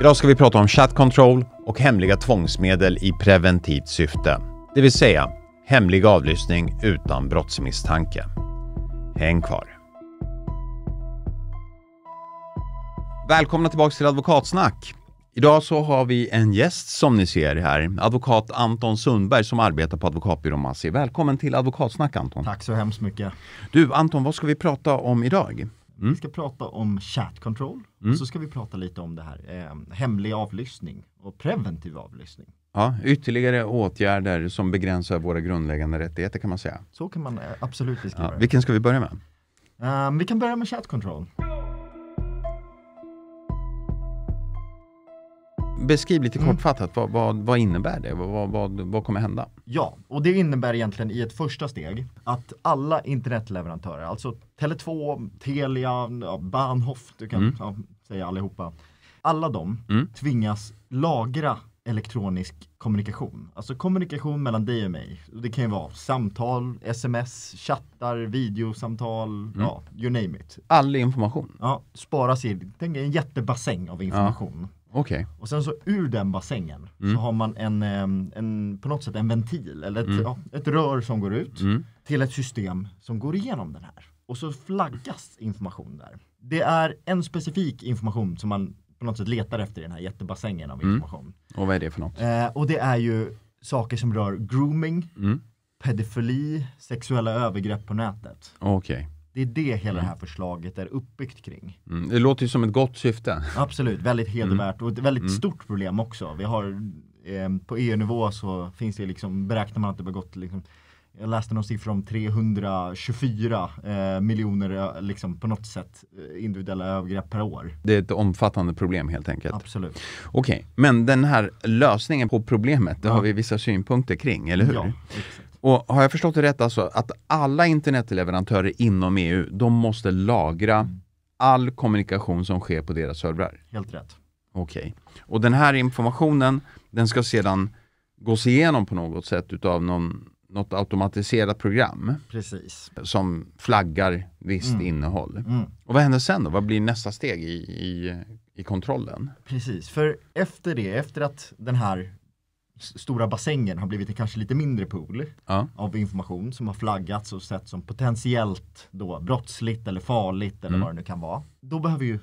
Idag ska vi prata om chat control och hemliga tvångsmedel i preventivt syfte, det vill säga hemlig avlyssning utan brottsmisstanke. Häng kvar! Välkomna tillbaka till Advokatsnack! Idag så har vi en gäst som ni ser här, advokat Anton Sundberg som arbetar på advokatbyrån Massi. Välkommen till Advokatsnack Anton! Tack så hemskt mycket! Du Anton, vad ska vi prata om idag? Mm. Vi ska prata om chat control. Mm. så ska vi prata lite om det här eh, hemlig avlyssning och preventiv avlyssning. Ja, ytterligare åtgärder som begränsar våra grundläggande rättigheter kan man säga. Så kan man eh, absolut beskriva ja, det. Vilken ska vi börja med? Um, vi kan börja med chat control. Beskriv lite mm. kortfattat, vad, vad, vad innebär det? Vad, vad, vad kommer hända? Ja, och det innebär egentligen i ett första steg att alla internetleverantörer, alltså Tele2, Telia, ja, Bahnhof, du kan mm. ja, säga allihopa. Alla de mm. tvingas lagra elektronisk kommunikation. Alltså kommunikation mellan dig och mig. Det kan ju vara samtal, sms, chattar, videosamtal, mm. ja, you name it. All information. Ja, sparas i, tänk en jättebassäng av information. Ja. Okay. Och sen så ur den bassängen mm. så har man en, en, på något sätt en ventil eller ett, mm. ja, ett rör som går ut mm. till ett system som går igenom den här. Och så flaggas information där. Det är en specifik information som man på något sätt letar efter i den här jättebassängen av mm. information. Och vad är det för något? Eh, och det är ju saker som rör grooming, mm. pedofili, sexuella övergrepp på nätet. Okej. Okay. Det är det hela det här mm. förslaget är uppbyggt kring. Mm. Det låter ju som ett gott syfte. Absolut, väldigt mm. hedervärt och ett väldigt mm. stort problem också. Vi har, eh, på EU-nivå så finns det liksom, beräknar man att det har gått liksom, jag läste någon siffra om 324 eh, miljoner eh, liksom, på något sätt eh, individuella övergrepp per år. Det är ett omfattande problem helt enkelt. Absolut. Okej, okay. men den här lösningen på problemet, det ja. har vi vissa synpunkter kring, eller hur? Ja, exakt. Och har jag förstått det rätt alltså, att alla internetleverantörer inom EU, de måste lagra mm. all kommunikation som sker på deras servrar? Helt rätt. Okej. Okay. Och den här informationen, den ska sedan gås igenom på något sätt utav någon, något automatiserat program? Precis. Som flaggar visst mm. innehåll. Mm. Och vad händer sen då? Vad blir nästa steg i, i, i kontrollen? Precis, för efter det, efter att den här stora bassängen har blivit en kanske lite mindre pool ja. av information som har flaggats och sett som potentiellt då brottsligt eller farligt eller mm. vad det nu kan vara. Då behöver ju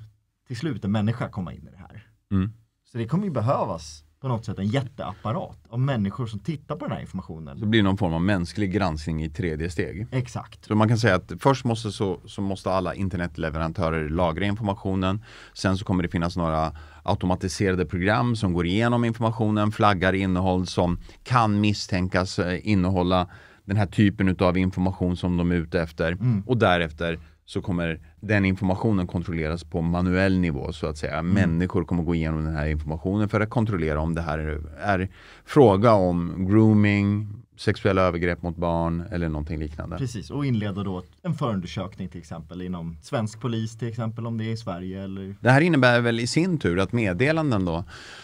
till slut en människa komma in i det här. Mm. Så det kommer ju behövas på något sätt en jätteapparat av människor som tittar på den här informationen. Det blir någon form av mänsklig granskning i tredje steg. Exakt. Så man kan säga att först måste, så, så måste alla internetleverantörer lagra informationen. Sen så kommer det finnas några automatiserade program som går igenom informationen, flaggar innehåll som kan misstänkas eh, innehålla den här typen utav information som de är ute efter. Mm. Och därefter så kommer den informationen kontrolleras på manuell nivå så att säga. Mm. Människor kommer gå igenom den här informationen för att kontrollera om det här är, är fråga om grooming, sexuella övergrepp mot barn eller någonting liknande. Precis, och inleda då en förundersökning till exempel inom svensk polis till exempel om det är i Sverige eller... Det här innebär väl i sin tur att meddelanden då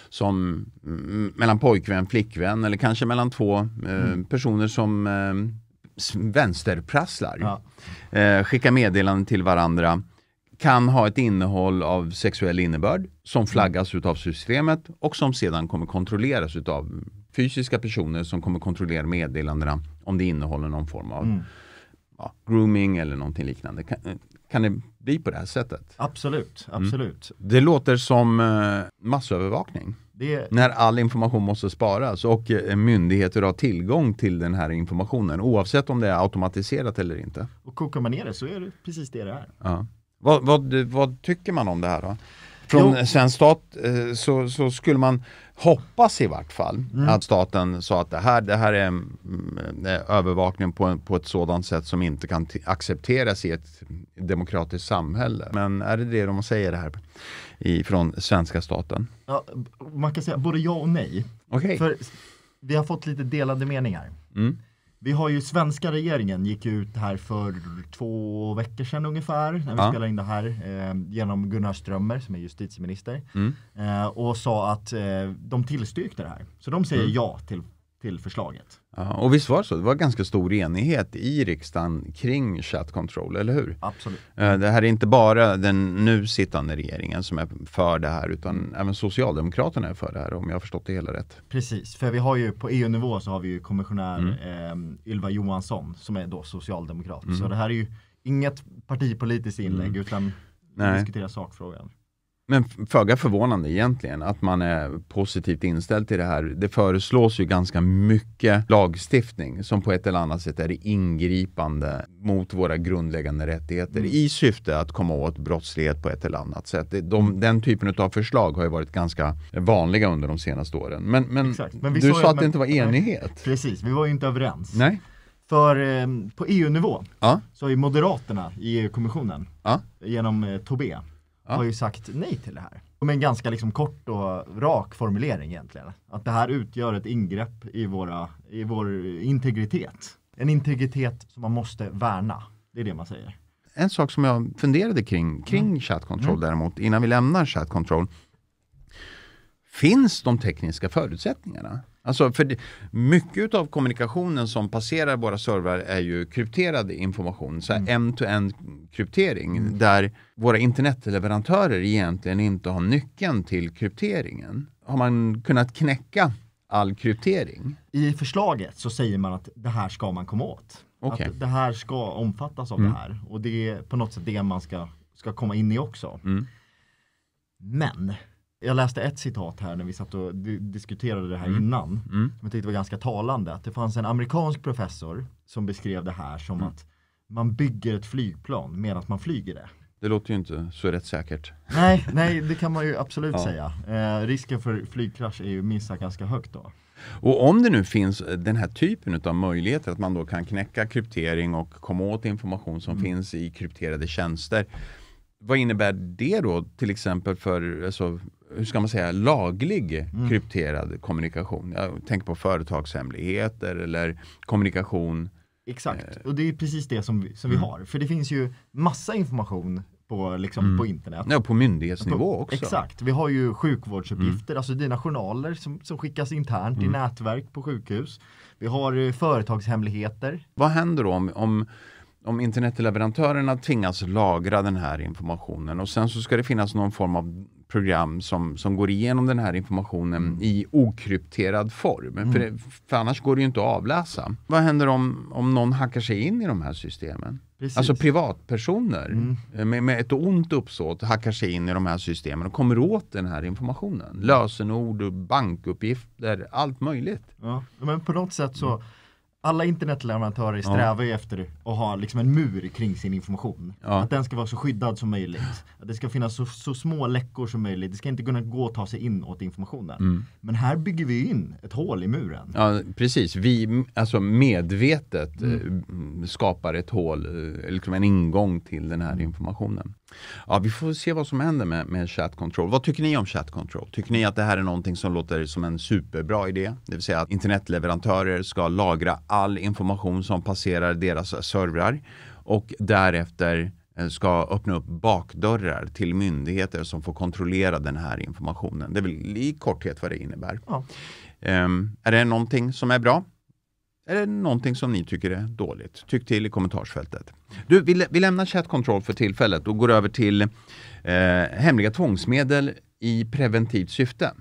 som mellan pojkvän, flickvän eller kanske mellan två eh, mm. personer som eh, vänsterprasslar ja. eh, skickar meddelanden till varandra kan ha ett innehåll av sexuell innebörd som flaggas mm. utav systemet och som sedan kommer kontrolleras utav fysiska personer som kommer kontrollera meddelandena om det innehåller någon form av mm. ja, grooming eller någonting liknande. Kan, eh, kan, det bli på det här sättet? Absolut, mm. absolut. Mm. Det låter som eh, massövervakning. Det... När all information måste sparas och eh, myndigheter har tillgång till den här informationen oavsett om det är automatiserat eller inte. Och kokar man ner det så är det precis det det är. Ja. Vad, vad, vad tycker man om det här då? från svensk stat eh, så, så, skulle man hoppas i vart fall mm. att staten sa att det här, det här är mm, eh, övervakning på, en, på ett sådant sätt som inte kan accepteras i ett demokratiskt samhälle. Men är det det de säger här i, från svenska staten? Ja, man kan säga både ja och nej. Okay. För vi har fått lite delade meningar. Mm. Vi har ju svenska regeringen gick ut här för två veckor sedan ungefär när vi ja. spelade in det här eh, genom Gunnar Strömmer som är justitieminister mm. eh, och sa att eh, de tillstyrkte det här. Så de säger mm. ja till till förslaget. Ja, och visst var det så? Det var ganska stor enighet i riksdagen kring chat control, eller hur? Absolut. Eh, det här är inte bara den nu sittande regeringen som är för det här, utan även Socialdemokraterna är för det här, om jag har förstått det hela rätt. Precis, för vi har ju på EU-nivå så har vi ju kommissionär mm. eh, Ylva Johansson som är då socialdemokrat. Mm. Så det här är ju inget partipolitiskt inlägg, mm. utan Nej. diskutera sakfrågan. Men föga förvånande egentligen att man är positivt inställd till det här. Det föreslås ju ganska mycket lagstiftning som på ett eller annat sätt är ingripande mot våra grundläggande rättigheter mm. i syfte att komma åt brottslighet på ett eller annat sätt. De, den typen av förslag har ju varit ganska vanliga under de senaste åren. Men, men, men du sa att men, det inte var enighet. Nej, precis, vi var ju inte överens. Nej. För eh, på EU-nivå ja. så har ju Moderaterna i EU-kommissionen ja. genom eh, Tobé ja. har ju sagt nej till det här. Med en ganska liksom kort och rak formulering egentligen. Att det här utgör ett ingrepp i, våra, i vår integritet. En integritet som man måste värna. Det är det man säger. En sak som jag funderade kring, kring mm. chat control mm. däremot, innan vi lämnar chat control. Finns de tekniska förutsättningarna? Alltså för det, mycket av kommunikationen som passerar våra servrar är ju krypterad information, så mm. end-to-end kryptering, mm. där våra internetleverantörer egentligen inte har nyckeln till krypteringen. Har man kunnat knäcka all kryptering? I förslaget så säger man att det här ska man komma åt. Okay. Att det här ska omfattas av mm. det här och det är på något sätt det man ska, ska komma in i också. Mm. Men jag läste ett citat här när vi satt och diskuterade det här mm. innan. Mm. jag tyckte det var ganska talande. Att det fanns en amerikansk professor som beskrev det här som mm. att man bygger ett flygplan medan man flyger det. Det låter ju inte så rätt säkert. Nej, nej det kan man ju absolut ja. säga. Eh, risken för flygkrasch är ju minst sagt ganska högt då. Och om det nu finns den här typen av möjligheter att man då kan knäcka kryptering och komma åt information som mm. finns i krypterade tjänster vad innebär det då till exempel för, alltså, hur ska man säga, laglig mm. krypterad kommunikation? Jag tänker på företagshemligheter eller kommunikation. Exakt, eh. och det är precis det som, vi, som mm. vi har. För det finns ju massa information på, liksom, mm. på internet. Ja, på myndighetsnivå på, också. Exakt, vi har ju sjukvårdsuppgifter, mm. alltså dina journaler som, som skickas internt mm. i nätverk på sjukhus. Vi har eh, företagshemligheter. Vad händer då om, om om internetleverantörerna tvingas lagra den här informationen och sen så ska det finnas någon form av program som, som går igenom den här informationen mm. i okrypterad form. Mm. För, det, för, annars går det ju inte att avläsa. Vad händer om, om någon hackar sig in i de här systemen? Precis. Alltså privatpersoner mm. med, med ett ont uppsåt hackar sig in i de här systemen och kommer åt den här informationen. Lösenord, bankuppgifter, allt möjligt. Ja, men på något sätt så mm alla internetleverantörer ja. strävar ju efter att ha liksom en mur kring sin information. Ja. Att den ska vara så skyddad som möjligt. Att det ska finnas så, så, små läckor som möjligt. Det ska inte kunna gå att ta sig in åt informationen. Mm. Men här bygger vi in ett hål i muren. Ja, precis. Vi alltså medvetet mm. Eh, skapar ett hål, eh, liksom en ingång till den här informationen. Ja, vi får se vad som händer med, med chat control. Vad tycker ni om chat control? Tycker ni att det här är någonting som låter som en superbra idé? Det vill säga att internetleverantörer ska lagra all information som passerar deras servrar och därefter eh, ska öppna upp bakdörrar till myndigheter som får kontrollera den här informationen. Det är väl i korthet vad det innebär. Ja. Um, är det någonting som är bra? Är det någonting som ni tycker är dåligt? Tyck till i kommentarsfältet. Du, vi, vi lämnar chat control för tillfället och går över till eh, hemliga tvångsmedel i preventivt syfte.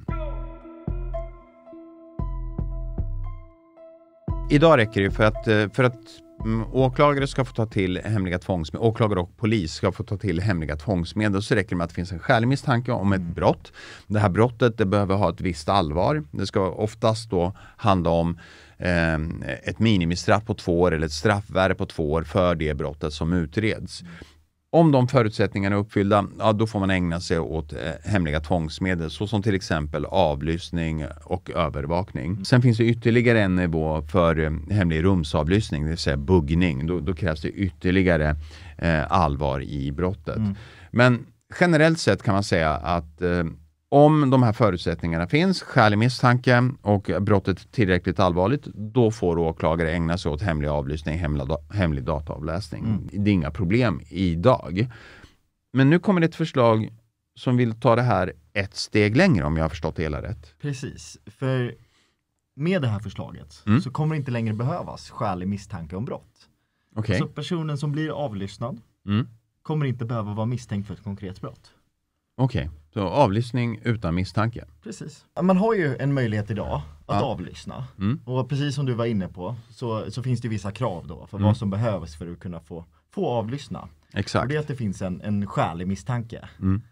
Idag räcker det för att, eh, för att Mm, åklagare ska få ta till hemliga tvångsmedel, åklagare och polis ska få ta till hemliga tvångsmedel. Så räcker det med att det finns en skälig misstanke om ett mm. brott. Det här brottet det behöver ha ett visst allvar. Det ska oftast då handla om eh, ett minimistraff på två år eller ett straffvärde på två år för det brottet som utreds. Mm om de förutsättningarna är uppfyllda, ja, då får man ägna sig åt eh, hemliga tvångsmedel såsom till exempel avlyssning och övervakning. Mm. Sen finns det ytterligare en nivå för eh, hemlig rumsavlyssning, det vill säga buggning. Då, då krävs det ytterligare eh, allvar i brottet. Mm. Men generellt sett kan man säga att eh, om de här förutsättningarna finns, skälig misstanke och brottet tillräckligt allvarligt, då får åklagare ägna sig åt hemlig avlyssning, hemlig, dataavläsning. Mm. Det är inga problem idag. Men nu kommer det ett förslag som vill ta det här ett steg längre om jag har förstått det hela rätt. Precis, för med det här förslaget mm. så kommer det inte längre behövas skälig misstanke om brott. Okay. Så alltså personen som blir avlyssnad mm. kommer inte behöva vara misstänkt för ett konkret brott. Okej, okay. så avlyssning utan misstanke? Precis. Man har ju en möjlighet idag att ja. avlyssna. Mm. Och precis som du var inne på så, så finns det vissa krav då för mm. vad som behövs för att kunna få, få avlyssna. Exakt. Och det är att det finns en, en skälig misstanke. Mm.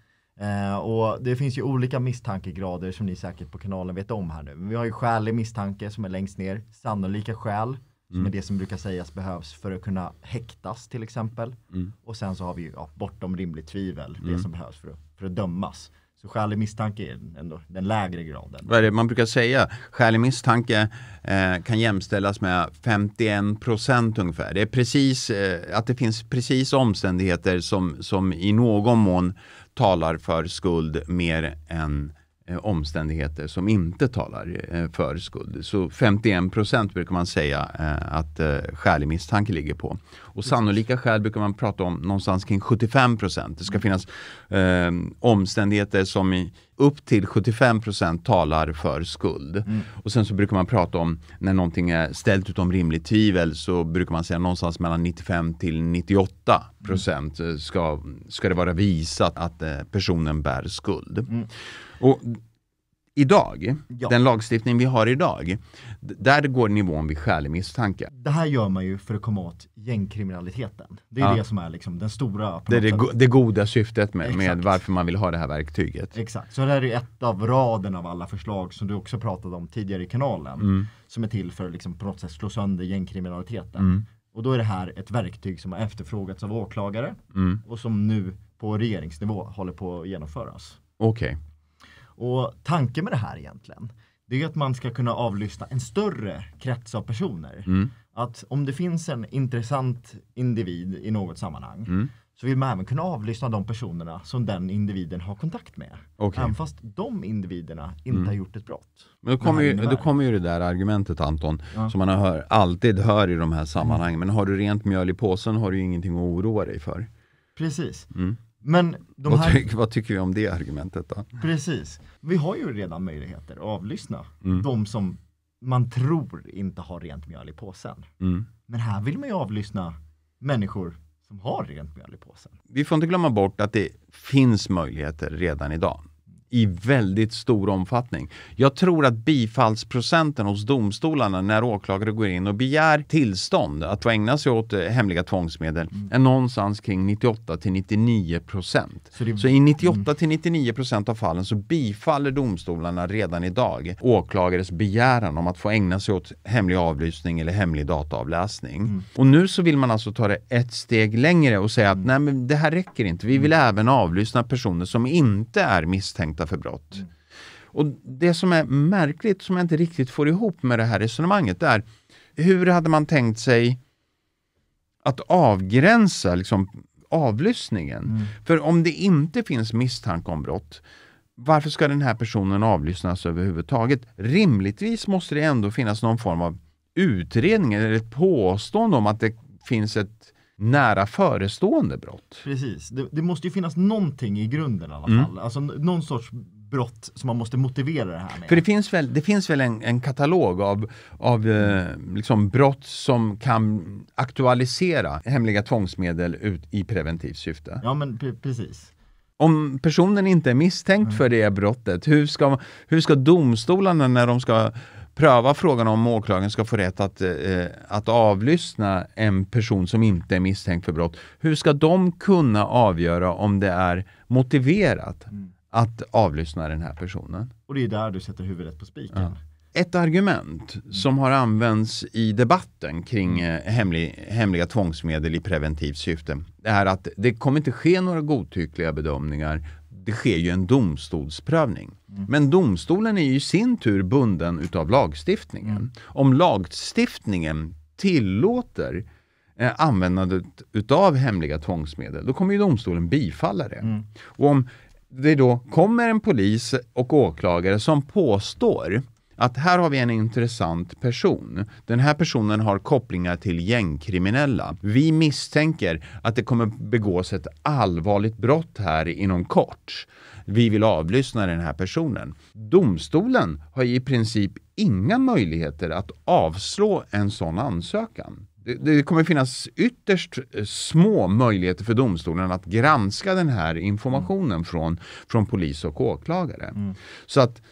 Eh, och det finns ju olika misstankegrader som ni säkert på kanalen vet om här nu. vi har ju skälig misstanke som är längst ner, sannolika skäl som mm. är det som brukar sägas behövs för att kunna häktas till exempel. Mm. Och sen så har vi ju ja, bortom rimligt tvivel, det mm. som behövs för att för att dömas. Så skälig misstanke är ändå den lägre graden. Vad är det man brukar säga? Skälig misstanke eh, kan jämställas med 51 procent ungefär. Det är precis eh, att det finns precis omständigheter som, som i någon mån talar för skuld mer än Eh, omständigheter som inte talar eh, för skuld. Så 51 procent brukar man säga eh, att skälig misstanke ligger på. Och sannolika skäl brukar man prata om någonstans kring 75 procent. Det ska mm. finnas eh, omständigheter som i upp till 75 talar för skuld. Mm. Och sen så brukar man prata om när någonting är ställt utom rimligt tvivel så brukar man säga någonstans mellan 95 till 98 mm. ska, ska det vara visat att eh, personen bär skuld. Mm. Och idag, ja. den lagstiftning vi har idag, där går nivån vid skälig misstanke. Det här gör man ju för att komma åt gängkriminaliteten. Det är ja. det som är liksom den stora... Det är det, go det goda syftet med, med, varför man vill ha det här verktyget. Exakt, så det här är ett av raden av alla förslag som du också pratade om tidigare i kanalen. Mm. Som är till för att liksom på något sätt slå sönder gängkriminaliteten. Mm. Och då är det här ett verktyg som har efterfrågats av åklagare mm. och som nu på regeringsnivå håller på att genomföras. Okej. Okay. Och tanken med det här egentligen, det är att man ska kunna avlyssna en större krets av personer. Mm. Att om det finns en intressant individ i något sammanhang mm. så vill man även kunna avlyssna de personerna som den individen har kontakt med. Okay. Även fast de individerna inte mm. har gjort ett brott. Men då kommer, ju, då kommer ju det där argumentet Anton, ja. som man hör, alltid hör i de här sammanhangen. Men har du rent mjöl i påsen har du ju ingenting att oroa dig för. Precis. Mm. Men de vad, här... tycker, vad, tycker vi om det argumentet då? Precis. Vi har ju redan möjligheter att avlyssna mm. de som man tror inte har rent mjöl i påsen. Mm. Men här vill man ju avlyssna människor som har rent mjöl i påsen. Vi får inte glömma bort att det finns möjligheter redan idag i väldigt stor omfattning. Jag tror att bifallsprocenten hos domstolarna när åklagare går in och begär tillstånd att få ägna sig åt eh, hemliga tvångsmedel mm. är någonstans kring 98 till 99 procent. Så, det... så, i 98 mm. till 99 procent av fallen så bifaller domstolarna redan idag åklagares begäran om att få ägna sig åt hemlig avlyssning eller hemlig dataavläsning. Mm. Och nu så vill man alltså ta det ett steg längre och säga att mm. nej men det här räcker inte. Vi vill mm. även avlyssna personer som inte är misstänkta misstänkta för brott. Mm. Och Det som är märkligt, som jag inte riktigt får ihop med det här resonemanget, är hur hade man tänkt sig att avgränsa liksom, avlyssningen? Mm. För om det inte finns misstanke om brott, varför ska den här personen avlyssnas överhuvudtaget? Rimligtvis måste det ändå finnas någon form av utredning eller ett påstående om att det finns ett nära förestående brott. Precis, det, det måste ju finnas någonting i grunden i alla mm. fall. Mm. Alltså någon sorts brott som man måste motivera det här med? För det finns väl, det finns väl en, en katalog av, av eh, liksom brott som kan aktualisera hemliga tvångsmedel ut i preventivt syfte? Ja, men precis. Om personen inte är misstänkt mm. för det brottet, hur ska, hur ska domstolarna när de ska pröva frågan om åklagaren ska få rätt att, eh, att avlyssna en person som inte är misstänkt för brott. Hur ska de kunna avgöra om det är motiverat mm. att avlyssna den här personen? Och det är där du sätter huvudet på spiken. Ja. Ett argument mm. som har använts i debatten kring mm. eh, hemlig, hemliga tvångsmedel i preventivt syfte är att det kommer inte ske några godtyckliga bedömningar. Det sker ju en domstolsprövning. Mm. Men domstolen är ju i sin tur bunden utav lagstiftningen. Mm. Om lagstiftningen tillåter eh, användandet utav hemliga tvångsmedel, då kommer ju domstolen bifalla det. Mm. Och om det då kommer en polis och åklagare som påstår att här har vi en intressant person. Den här personen har kopplingar till gängkriminella. Vi misstänker att det kommer begås ett allvarligt brott här inom kort. Vi vill avlyssna den här personen. Domstolen har i princip inga möjligheter att avslå en sån ansökan det kommer finnas ytterst eh, små möjligheter för domstolen att granska den här informationen från, från polis och åklagare. Mm. Så att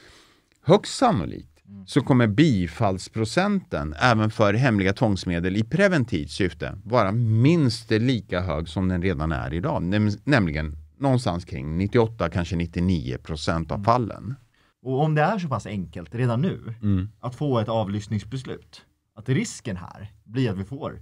högst sannolikt Mm. så kommer bifallsprocenten även för hemliga tvångsmedel i preventivt syfte vara minst lika hög som den redan är idag, nämligen någonstans kring 98, kanske 99 procent av mm. fallen. Och om det är så pass enkelt redan nu mm. att få ett avlyssningsbeslut, att risken här blir att vi får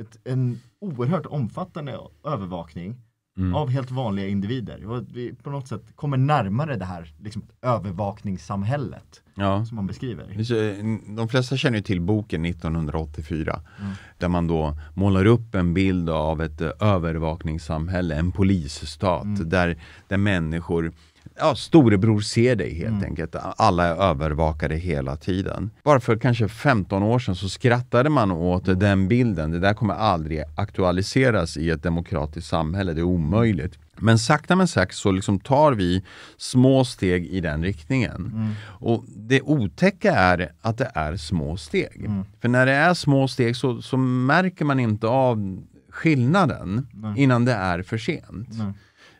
ett, en oerhört omfattande övervakning Mm. Av helt vanliga individer. Och vi på något sätt kommer närmare det här liksom, övervakningssamhället ja. som man beskriver. Eh, de flesta känner till boken 1984 mm. där man då målar upp en bild av ett eh, övervakningssamhälle, en polisstat mm. där, där människor ja, storebror ser dig helt mm. enkelt. Alla är övervakade hela tiden. Bara för kanske 15 år sedan så skrattade man åt mm. den bilden. Det där kommer aldrig aktualiseras i ett demokratiskt samhälle. Det är omöjligt. Men sakta men säkert så liksom tar vi små steg i den riktningen. Mm. Och det otäcka är att det är små steg. Mm. För när det är små steg så, så märker man inte av skillnaden Nej. innan det är för sent.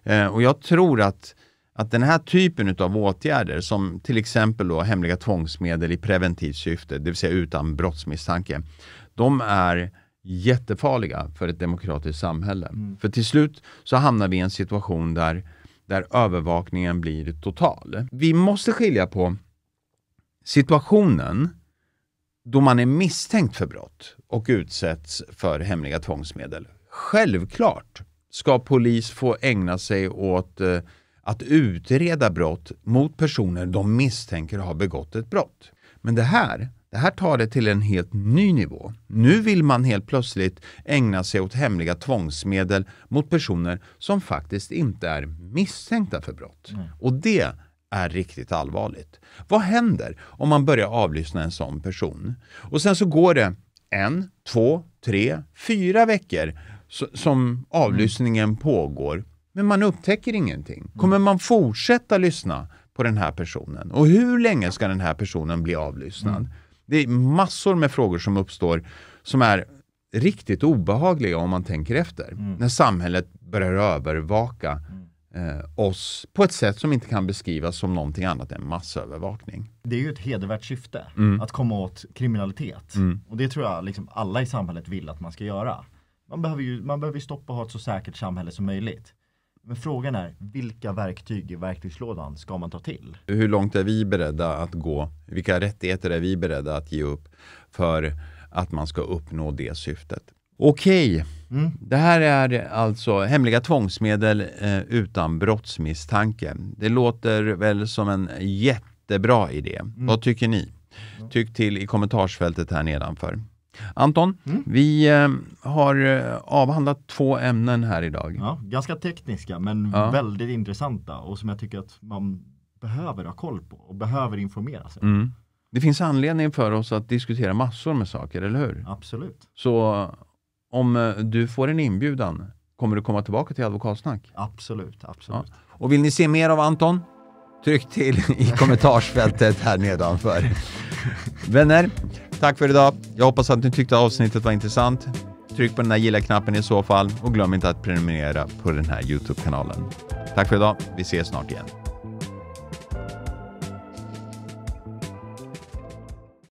Eh, och jag tror att att den här typen av åtgärder som till exempel då hemliga tvångsmedel i preventivt syfte, det vill säga utan brottsmisstanke, de är jättefarliga för ett demokratiskt samhälle. Mm. För till slut så hamnar vi i en situation där, där övervakningen blir total. Vi måste skilja på situationen då man är misstänkt för brott och utsätts för hemliga tvångsmedel. Självklart ska polis få ägna sig åt eh, att utreda brott mot personer de misstänker har begått ett brott. Men det här, det här tar det till en helt ny nivå. Nu vill man helt plötsligt ägna sig åt hemliga tvångsmedel mot personer som faktiskt inte är misstänkta för brott. Mm. Och det är riktigt allvarligt. Vad händer om man börjar avlyssna en sån person? Och sen så går det en, två, tre, fyra veckor som avlyssningen mm. pågår men man upptäcker ingenting. Mm. Kommer man fortsätta lyssna på den här personen? Och hur länge ska den här personen bli avlyssnad? Mm. Det är massor med frågor som uppstår som är riktigt obehagliga om man tänker efter. Mm. När samhället börjar övervaka mm. eh, oss på ett sätt som inte kan beskrivas som någonting annat än massövervakning. Det är ju ett hedervärt syfte mm. att komma åt kriminalitet. Mm. Och det tror jag liksom alla i samhället vill att man ska göra. Man behöver ju man behöver stoppa och ha ett så säkert samhälle som möjligt. Men frågan är, vilka verktyg i verktygslådan ska man ta till? Hur långt är vi beredda att gå? Vilka rättigheter är vi beredda att ge upp för att man ska uppnå det syftet? Okej, mm. det här är alltså hemliga tvångsmedel eh, utan brottsmisstanke. Det låter väl som en jättebra idé. Mm. Vad tycker ni? Mm. Tyck till i kommentarsfältet här nedanför. Anton, mm. vi eh, har eh, avhandlat två ämnen här idag. Ja, ganska tekniska men ja. väldigt intressanta och som jag tycker att man behöver ha koll på och behöver informera sig mm. Det finns anledning för oss att diskutera massor med saker, eller hur? Absolut. Så om eh, du får en inbjudan, kommer du komma tillbaka till Advokatsnack? Absolut, absolut. Ja. Och vill ni se mer av Anton? Tryck till i kommentarsfältet här nedanför. Vänner, tack för idag. Jag hoppas att ni tyckte avsnittet var intressant. Tryck på den där gilla-knappen i så fall och glöm inte att prenumerera på den här YouTube-kanalen. Tack för idag. Vi ses snart igen.